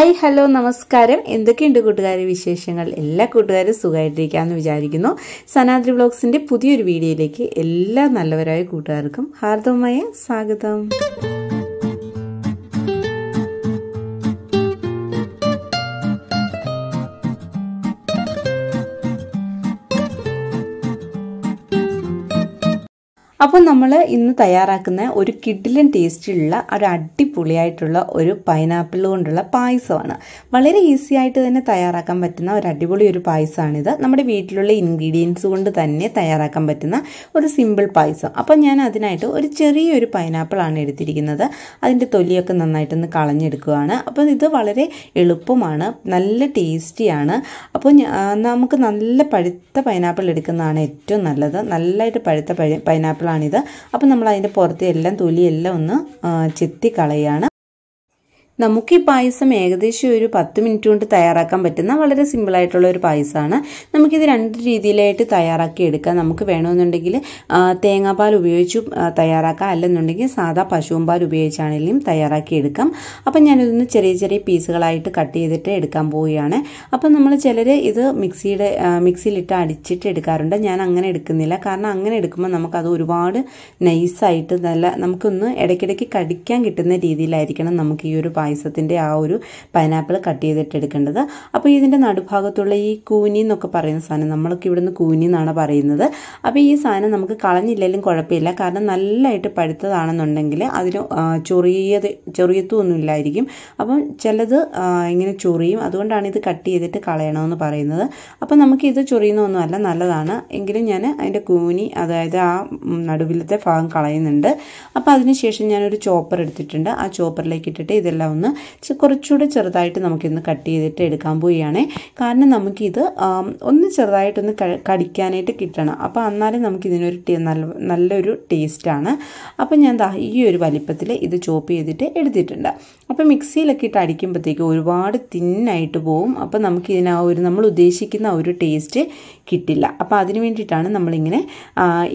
hi hello നമസ്കാരം എന്തൊക്കെയുണ്ട് കൂട്ടുകാരെ വിശേഷങ്ങൾ എല്ലാ കൂട്ടുകാരും സുഖമായിട്ടിരിക്കാമെന്ന് വിചാരിക്കുന്നു സനാദ്രി ബ്ലോഗ്സിൻ്റെ പുതിയൊരു വീഡിയോയിലേക്ക് എല്ലാ നല്ലവരായ കൂട്ടുകാർക്കും ഹാർദവമായ സ്വാഗതം അപ്പോൾ നമ്മൾ ഇന്ന് തയ്യാറാക്കുന്ന ഒരു കിഡിലൻ ടേസ്റ്റിലുള്ള ഒരു അടിപൊളിയായിട്ടുള്ള ഒരു പൈനാപ്പിൾ കൊണ്ടുള്ള പായസമാണ് വളരെ ഈസി ആയിട്ട് തന്നെ തയ്യാറാക്കാൻ പറ്റുന്ന ഒരു അടിപൊളി ഒരു പായസമാണിത് നമ്മുടെ വീട്ടിലുള്ള ഇൻഗ്രീഡിയൻസ് കൊണ്ട് തന്നെ തയ്യാറാക്കാൻ പറ്റുന്ന ഒരു സിമ്പിൾ പായസം അപ്പോൾ ഞാൻ അതിനായിട്ട് ഒരു ചെറിയൊരു പൈനാപ്പിളാണ് എടുത്തിരിക്കുന്നത് അതിൻ്റെ തൊലിയൊക്കെ നന്നായിട്ടൊന്ന് കളഞ്ഞെടുക്കുകയാണ് അപ്പോൾ ഇത് വളരെ എളുപ്പമാണ് നല്ല ടേസ്റ്റിയാണ് അപ്പോൾ നമുക്ക് നല്ല പഴുത്ത പൈനാപ്പിൾ എടുക്കുന്നതാണ് ഏറ്റവും നല്ലത് നല്ലതായിട്ട് പഴുത്ത പൈനാപ്പിൾ ആണിത് അപ്പം നമ്മൾ അതിൻ്റെ പുറത്ത് എല്ലാം തൊലിയെല്ലാം ഒന്ന് ചെത്തി കളയാണ് നമുക്ക് ഈ പായസം ഏകദേശം ഒരു പത്ത് മിനിറ്റ് കൊണ്ട് തയ്യാറാക്കാൻ പറ്റുന്ന വളരെ സിമ്പിളായിട്ടുള്ള ഒരു പായസമാണ് നമുക്കിത് രണ്ട് രീതിയിലായിട്ട് തയ്യാറാക്കി എടുക്കാം നമുക്ക് വേണമെന്നുണ്ടെങ്കിൽ തേങ്ങാപ്പാൽ ഉപയോഗിച്ച് തയ്യാറാക്കാം അല്ലെന്നുണ്ടെങ്കിൽ സാധാ പശുവും പാൽ ഉപയോഗിച്ചാണെങ്കിലും തയ്യാറാക്കി എടുക്കാം അപ്പം ഞാനിതൊന്ന് ചെറിയ ചെറിയ പീസുകളായിട്ട് കട്ട് ചെയ്തിട്ട് എടുക്കാൻ പോവുകയാണ് അപ്പം നമ്മൾ ചിലർ ഇത് മിക്സിയുടെ മിക്സിയിലിട്ട് അടിച്ചിട്ട് എടുക്കാറുണ്ട് ഞാൻ അങ്ങനെ എടുക്കുന്നില്ല കാരണം അങ്ങനെ എടുക്കുമ്പോൾ നമുക്കത് ഒരുപാട് നൈസായിട്ട് നല്ല നമുക്കൊന്ന് ഇടയ്ക്കിടയ്ക്ക് കടിക്കാൻ കിട്ടുന്ന രീതിയിലായിരിക്കണം നമുക്ക് ഈ ഒരു പായസത്തിൻ്റെ ആ ഒരു പൈനാപ്പിൾ കട്ട് ചെയ്തിട്ട് എടുക്കേണ്ടത് അപ്പോൾ ഇതിൻ്റെ നടുഭാഗത്തുള്ള ഈ കൂനി എന്നൊക്കെ പറയുന്ന സാധനം നമ്മളൊക്കെ ഇവിടുന്ന് കൂനി എന്നാണ് പറയുന്നത് അപ്പോൾ ഈ സാധനം നമുക്ക് കളഞ്ഞില്ലെങ്കിലും കുഴപ്പമില്ല കാരണം നല്ലതായിട്ട് പഴുത്തതാണെന്നുണ്ടെങ്കിൽ അതിന് ചൊറിയത് ചെറിയത്വമൊന്നും ഇല്ലായിരിക്കും അപ്പം ചിലത് ഇങ്ങനെ ചൊറിയും അതുകൊണ്ടാണ് ഇത് കട്ട് ചെയ്തിട്ട് കളയണമെന്ന് പറയുന്നത് അപ്പം നമുക്കിത് ചൊറിയുന്നൊന്നുമല്ല നല്ലതാണ് എങ്കിലും ഞാൻ അതിൻ്റെ കൂനി അതായത് ആ നടുവിലത്തെ ഭാഗം കളയുന്നുണ്ട് അപ്പോൾ അതിനുശേഷം ഞാനൊരു ചോപ്പർ എടുത്തിട്ടുണ്ട് ആ ചോപ്പറിലേക്ക് ഇട്ടിട്ട് ഇതെല്ലാം ഒന്ന് കുറച്ചുകൂടെ ചെറുതായിട്ട് നമുക്കിന്ന് കട്ട് ചെയ്തിട്ട് എടുക്കാൻ പോവുകയാണേ കാരണം നമുക്കിത് ഒന്ന് ചെറുതായിട്ടൊന്ന് കടിക്കാനായിട്ട് കിട്ടണം അപ്പോൾ എന്നാലും നമുക്കിതിനൊരു നല്ല നല്ലൊരു ടേസ്റ്റാണ് അപ്പോൾ ഞാൻ ഈ ഒരു വലിപ്പത്തിൽ ഇത് ചോപ്പ് ചെയ്തിട്ട് എടുത്തിട്ടുണ്ട് അപ്പോൾ മിക്സിയിലൊക്കെ ഇട്ട് അടിക്കുമ്പോഴത്തേക്ക് ഒരുപാട് തിന്നായിട്ട് പോവും അപ്പോൾ നമുക്കിതിന് ആ ഒരു നമ്മൾ ഉദ്ദേശിക്കുന്ന ഒരു ടേസ്റ്റ് കിട്ടില്ല അപ്പോൾ അതിന് വേണ്ടിയിട്ടാണ് നമ്മളിങ്ങനെ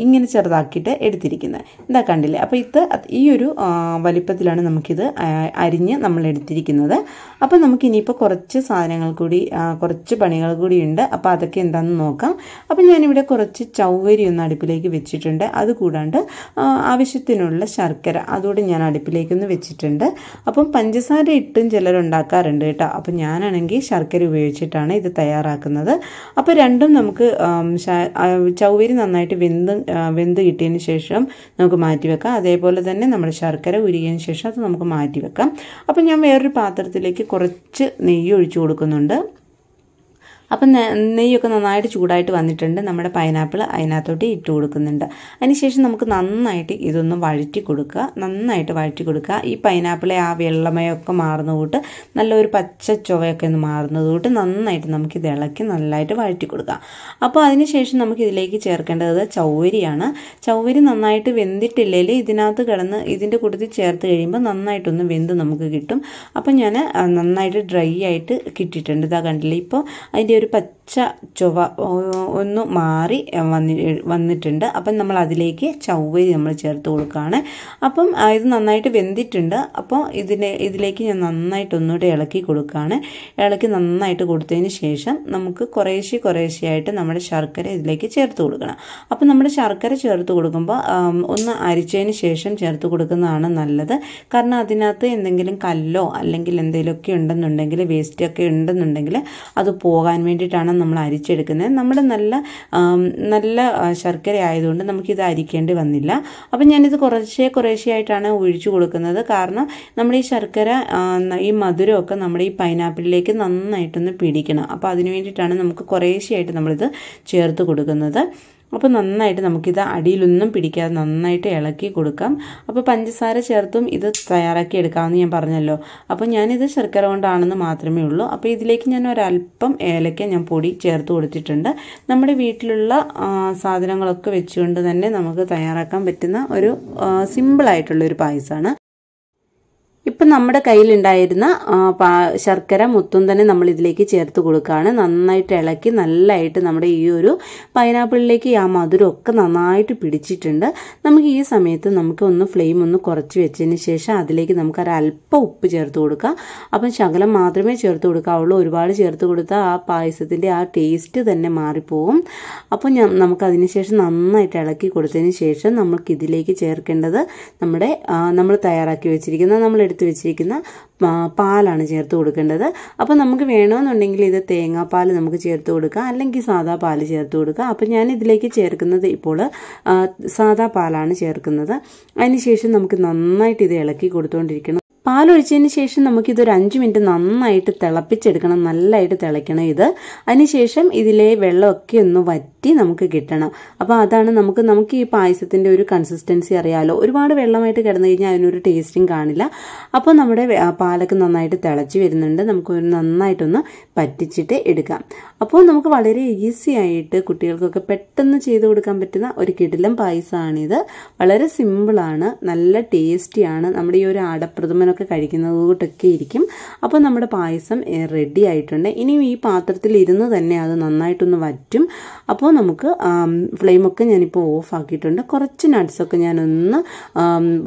ഇങ്ങനെ ചെറുതാക്കിയിട്ട് എടുത്തിരിക്കുന്നത് എന്താ കണ്ടില്ലേ അപ്പോൾ ഇത് ഈ ഒരു വലിപ്പത്തിലാണ് നമുക്കിത് അരിഞ്ഞ് നമ്മൾ എടുത്തിരിക്കുന്നത് അപ്പോൾ നമുക്ക് ഇനിയിപ്പോൾ കുറച്ച് സാധനങ്ങൾ കൂടി കുറച്ച് പണികൾ കൂടി ഉണ്ട് അപ്പോൾ അതൊക്കെ എന്താണെന്ന് നോക്കാം അപ്പോൾ ഞാനിവിടെ കുറച്ച് ചൗവരി ഒന്ന് അടുപ്പിലേക്ക് വെച്ചിട്ടുണ്ട് അതുകൂടാണ്ട് ആവശ്യത്തിനുള്ള ശർക്കര അതുകൂടെ ഞാൻ അടുപ്പിലേക്കൊന്ന് വെച്ചിട്ടുണ്ട് അപ്പം പഞ്ചസാര ഇട്ടും ചിലരുണ്ടാക്കാറുണ്ട് കേട്ടോ അപ്പോൾ ഞാനാണെങ്കിൽ ശർക്കര ഉപയോഗിച്ചിട്ടാണ് ഇത് തയ്യാറാക്കുന്നത് അപ്പോൾ രണ്ടും നമുക്ക് ചൗവരി നന്നായിട്ട് വെന്ത് വെന്ത് കിട്ടിയതിന് ശേഷം നമുക്ക് മാറ്റി വെക്കാം അതേപോലെ തന്നെ നമ്മുടെ ശർക്കര ഉരുകിയതിന് ശേഷം അത് നമുക്ക് മാറ്റി വെക്കാം അപ്പം ഞാൻ വേറൊരു പാത്രത്തിലേക്ക് കുറച്ച് നെയ്യ് ഒഴിച്ചു കൊടുക്കുന്നുണ്ട് അപ്പം നെയ്യൊക്കെ നന്നായിട്ട് ചൂടായിട്ട് വന്നിട്ടുണ്ട് നമ്മുടെ പൈനാപ്പിൾ അതിനകത്തോട്ട് ഇട്ട് കൊടുക്കുന്നുണ്ട് അതിനുശേഷം നമുക്ക് നന്നായിട്ട് ഇതൊന്ന് വഴറ്റി കൊടുക്കുക നന്നായിട്ട് വഴറ്റി കൊടുക്കുക ഈ പൈനാപ്പിളെ ആ വെള്ളമയൊക്കെ മാറുന്ന കൂട്ട് നല്ലൊരു പച്ച ചുവയൊക്കെ ഒന്ന് മാറുന്നത് കൂട്ട് നന്നായിട്ട് നമുക്ക് ഇത് ഇളക്കി നല്ലതായിട്ട് വഴറ്റി കൊടുക്കുക അപ്പോൾ അതിനുശേഷം നമുക്ക് ഇതിലേക്ക് ചേർക്കേണ്ടത് ചൗവരിയാണ് ചൗവരി നന്നായിട്ട് വെന്തിട്ടില്ലെങ്കിൽ ഇതിനകത്ത് കിടന്ന് ഇതിൻ്റെ കൂട്ടത്തിൽ ചേർത്ത് കഴിയുമ്പോൾ നന്നായിട്ടൊന്ന് വെന്ത് നമുക്ക് കിട്ടും അപ്പം ഞാൻ നന്നായിട്ട് ഡ്രൈ ആയിട്ട് കിട്ടിയിട്ടുണ്ട് ഇതാ കണ്ടില്ല ഇപ്പോൾ അതിൻ്റെ ഒരു പത്ത് പച്ച ചുവ ഒന്ന് മാറി വന്നി വന്നിട്ടുണ്ട് അപ്പം നമ്മൾ അതിലേക്ക് ചവ്വരി നമ്മൾ ചേർത്ത് കൊടുക്കുകയാണ് അപ്പം ഇത് നന്നായിട്ട് വെന്തിട്ടുണ്ട് അപ്പോൾ ഇതിനെ ഇതിലേക്ക് ഞാൻ നന്നായിട്ട് ഒന്നുകൂടെ ഇളക്കി കൊടുക്കുകയാണ് ഇളക്കി നന്നായിട്ട് കൊടുത്തതിന് ശേഷം നമുക്ക് കുറേശ്ശെ കുറേശ്ശെയായിട്ട് നമ്മുടെ ശർക്കര ഇതിലേക്ക് ചേർത്ത് കൊടുക്കണം അപ്പം നമ്മുടെ ശർക്കര ചേർത്ത് കൊടുക്കുമ്പോൾ ഒന്ന് അരിച്ചതിന് ശേഷം ചേർത്ത് കൊടുക്കുന്നതാണ് നല്ലത് കാരണം അതിനകത്ത് എന്തെങ്കിലും കല്ലോ അല്ലെങ്കിൽ എന്തെങ്കിലുമൊക്കെ ഉണ്ടെന്നുണ്ടെങ്കിൽ വേസ്റ്റൊക്കെ ഉണ്ടെന്നുണ്ടെങ്കിൽ അത് പോകാൻ വേണ്ടിയിട്ടാണ് ശർക്കരയാണ് നമ്മൾ അരിച്ചെടുക്കുന്നത് നമ്മുടെ നല്ല നല്ല ശർക്കര ആയതുകൊണ്ട് നമുക്കിത് അരിക്കേണ്ടി വന്നില്ല അപ്പം ഞാനിത് കുറേശ്ശേ കുറേശ്ശെയായിട്ടാണ് ഒഴിച്ചു കൊടുക്കുന്നത് കാരണം നമ്മൾ ഈ ശർക്കര ഈ മധുരമൊക്കെ നമ്മുടെ ഈ പൈനാപ്പിളിലേക്ക് നന്നായിട്ടൊന്ന് പിടിക്കണം അപ്പോൾ അതിന് വേണ്ടിയിട്ടാണ് നമുക്ക് കുറേശ്ശെയായിട്ട് നമ്മളിത് ചേർത്ത് കൊടുക്കുന്നത് അപ്പോൾ നന്നായിട്ട് നമുക്കിത് അടിയിലൊന്നും പിടിക്കാതെ നന്നായിട്ട് ഇളക്കി കൊടുക്കാം അപ്പോൾ പഞ്ചസാര ചേർത്തും ഇത് തയ്യാറാക്കി എടുക്കാമെന്ന് ഞാൻ പറഞ്ഞല്ലോ അപ്പോൾ ഞാനിത് ശർക്കര കൊണ്ടാണെന്ന് മാത്രമേ ഉള്ളൂ അപ്പോൾ ഇതിലേക്ക് ഞാൻ ഒരല്പം ഏലക്ക ഞാൻ പൊടി ചേർത്ത് കൊടുത്തിട്ടുണ്ട് നമ്മുടെ വീട്ടിലുള്ള സാധനങ്ങളൊക്കെ വെച്ചുകൊണ്ട് തന്നെ നമുക്ക് തയ്യാറാക്കാൻ പറ്റുന്ന ഒരു സിമ്പിളായിട്ടുള്ളൊരു പായസമാണ് ഇപ്പം നമ്മുടെ കയ്യിലുണ്ടായിരുന്ന ശർക്കര മൊത്തം തന്നെ നമ്മൾ ഇതിലേക്ക് ചേർത്ത് കൊടുക്കുകയാണ് നന്നായിട്ട് ഇളക്കി നല്ലതായിട്ട് നമ്മുടെ ഈ ഒരു പൈനാപ്പിളിലേക്ക് ആ മധുരമൊക്കെ നന്നായിട്ട് പിടിച്ചിട്ടുണ്ട് നമുക്ക് ഈ സമയത്ത് നമുക്ക് ഒന്ന് ഫ്ലെയിം ഒന്ന് കുറച്ച് വെച്ചതിന് ശേഷം അതിലേക്ക് നമുക്ക് ഒരല്പം ഉപ്പ് ചേർത്ത് കൊടുക്കാം അപ്പം ശകലം മാത്രമേ ചേർത്ത് കൊടുക്കാവുള്ളൂ ഒരുപാട് ചേർത്ത് കൊടുത്താൽ ആ പായസത്തിൻ്റെ ആ ടേസ്റ്റ് തന്നെ മാറിപ്പോവും അപ്പോൾ ഞാൻ നമുക്ക് അതിന് ശേഷം നന്നായിട്ട് ഇളക്കി കൊടുത്തതിന് ശേഷം നമുക്ക് ഇതിലേക്ക് ചേർക്കേണ്ടത് നമ്മുടെ നമ്മൾ തയ്യാറാക്കി വെച്ചിരിക്കുന്ന നമ്മൾ എടുത്ത് എടുത്തു വെച്ചിരിക്കുന്ന പാലാണ് ചേർത്ത് കൊടുക്കേണ്ടത് അപ്പോൾ നമുക്ക് വേണമെന്നുണ്ടെങ്കിൽ ഇത് തേങ്ങാപ്പാൽ നമുക്ക് ചേർത്ത് കൊടുക്കാം അല്ലെങ്കിൽ സാദാ പാൽ ചേർത്ത് കൊടുക്കാം അപ്പോൾ ഞാൻ ഇതിലേക്ക് ചേർക്കുന്നത് ഇപ്പോൾ സാദാ പാലാണ് ചേർക്കുന്നത് അതിനുശേഷം നമുക്ക് നന്നായിട്ട് ഇത് ഇളക്കി കൊടുത്തുകൊണ്ടിരിക്കണം പാലൊഴിച്ചതിന് ശേഷം ഒരു അഞ്ച് മിനിറ്റ് നന്നായിട്ട് തിളപ്പിച്ചെടുക്കണം നല്ലതായിട്ട് തിളയ്ക്കണം ഇത് അതിനുശേഷം ഇതിലെ വെള്ളമൊക്കെ ഒന്ന് വറ്റി നമുക്ക് കിട്ടണം അപ്പോൾ അതാണ് നമുക്ക് നമുക്ക് ഈ പായസത്തിൻ്റെ ഒരു കൺസിസ്റ്റൻസി അറിയാലോ ഒരുപാട് വെള്ളമായിട്ട് കിടന്നു കഴിഞ്ഞാൽ അതിനൊരു ടേസ്റ്റും കാണില്ല അപ്പോൾ നമ്മുടെ പാലൊക്കെ നന്നായിട്ട് തിളച്ച് വരുന്നുണ്ട് നമുക്ക് നന്നായിട്ടൊന്ന് പറ്റിച്ചിട്ട് എടുക്കാം അപ്പോൾ നമുക്ക് വളരെ ഈസി ആയിട്ട് കുട്ടികൾക്കൊക്കെ പെട്ടെന്ന് ചെയ്ത് കൊടുക്കാൻ പറ്റുന്ന ഒരു കിടിലം പായസമാണിത് വളരെ സിമ്പിളാണ് നല്ല ടേസ്റ്റിയാണ് നമ്മുടെ ഈ ഒരു ആടപ്രഥമനൊക്കെ കുഞ്ഞുങ്ങൾക്ക് കഴിക്കുന്നത് കൂട്ടൊക്കെ ഇരിക്കും അപ്പോൾ നമ്മുടെ പായസം റെഡി ആയിട്ടുണ്ട് ഇനിയും ഈ പാത്രത്തിൽ ഇരുന്ന് തന്നെ അത് നന്നായിട്ടൊന്ന് വറ്റും അപ്പോൾ നമുക്ക് ഫ്ലെയിമൊക്കെ ഞാനിപ്പോൾ ഓഫ് ആക്കിയിട്ടുണ്ട് കുറച്ച് നട്ട്സൊക്കെ ഞാനൊന്ന്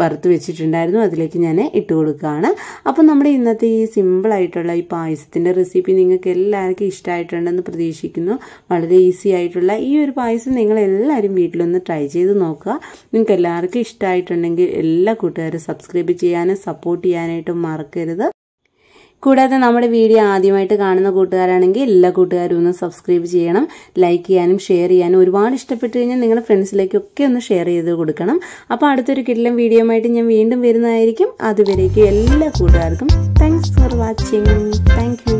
വറുത്ത് വെച്ചിട്ടുണ്ടായിരുന്നു അതിലേക്ക് ഞാൻ ഇട്ട് കൊടുക്കുകയാണ് അപ്പോൾ നമ്മുടെ ഇന്നത്തെ ഈ സിമ്പിളായിട്ടുള്ള ഈ പായസത്തിൻ്റെ റെസിപ്പി നിങ്ങൾക്ക് എല്ലാവർക്കും ഇഷ്ടമായിട്ടുണ്ടെന്ന് പ്രതീക്ഷിക്കുന്നു വളരെ ഈസി ആയിട്ടുള്ള ഈ ഒരു പായസം നിങ്ങൾ എല്ലാവരും വീട്ടിലൊന്ന് ട്രൈ ചെയ്ത് നോക്കുക നിങ്ങൾക്ക് എല്ലാവർക്കും ഇഷ്ടമായിട്ടുണ്ടെങ്കിൽ എല്ലാ കൂട്ടുകാരും സബ്സ്ക്രൈബ് ചെയ്യാനും സപ്പോർട്ട് ചെയ്യാനും ചെയ്യാനായിട്ടും മറക്കരുത് കൂടാതെ നമ്മുടെ വീഡിയോ ആദ്യമായിട്ട് കാണുന്ന കൂട്ടുകാരാണെങ്കിൽ എല്ലാ കൂട്ടുകാരും ഒന്ന് സബ്സ്ക്രൈബ് ചെയ്യണം ലൈക്ക് ചെയ്യാനും ഷെയർ ചെയ്യാനും ഒരുപാട് ഇഷ്ടപ്പെട്ടു കഴിഞ്ഞാൽ നിങ്ങളുടെ ഫ്രണ്ട്സിലേക്കൊക്കെ ഒന്ന് ഷെയർ ചെയ്ത് കൊടുക്കണം അപ്പോൾ അടുത്തൊരു കിട്ടിലും വീഡിയോയുമായിട്ട് ഞാൻ വീണ്ടും വരുന്നതായിരിക്കും അതുവരേക്കും എല്ലാ കൂട്ടുകാർക്കും താങ്ക്സ് ഫോർ വാച്ചിങ് താങ്ക്